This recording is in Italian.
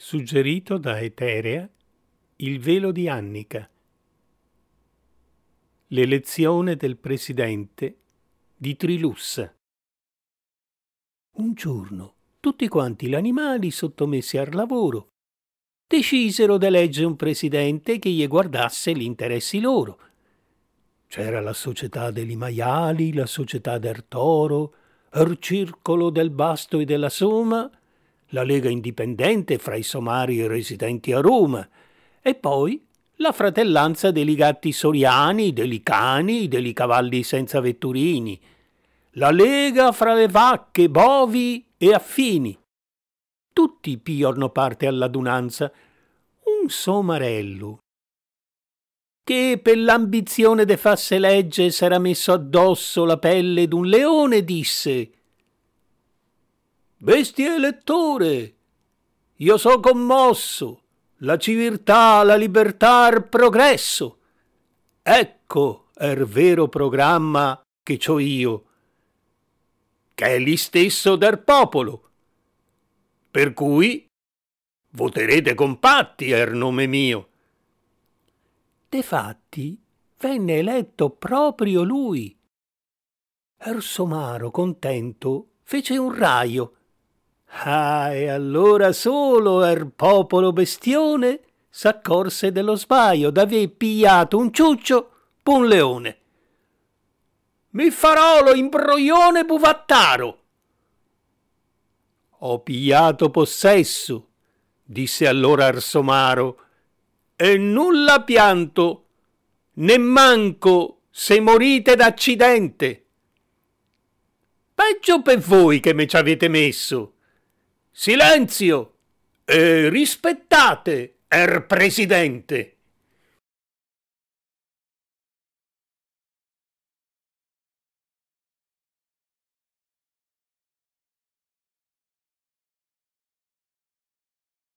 Suggerito da Eterea, il velo di Annica. L'elezione del presidente di Trilussa. Un giorno tutti quanti gli animali sottomessi al lavoro decisero di eleggere un presidente che gli guardasse gli interessi loro. C'era la società degli maiali, la società del toro, il circolo del basto e della soma, la Lega Indipendente fra i somari residenti a Roma e poi la fratellanza dei gatti soriani, dei cani, dei cavalli senza vetturini, la Lega fra le vacche, bovi e affini. Tutti piorno parte all'adunanza, un somarello che per l'ambizione de fasse legge s'era messo addosso la pelle d'un leone, disse Bestie elettore, io so commosso, la civiltà, la libertà, il progresso. Ecco è il vero programma che ho io, che è l'istesso del popolo. Per cui voterete compatti er nome mio. De fatti venne eletto proprio lui. Er somaro contento fece un raio Ah, e allora solo er popolo bestione s'accorse dello sbaglio d'aver pigliato un ciuccio p'un leone. Mi farò lo imbroglione buvattaro. Ho pigliato possesso, disse allora Arsomaro, e nulla pianto, né manco se morite d'accidente. Peggio per voi che me ci avete messo Silenzio! E rispettate, er presidente!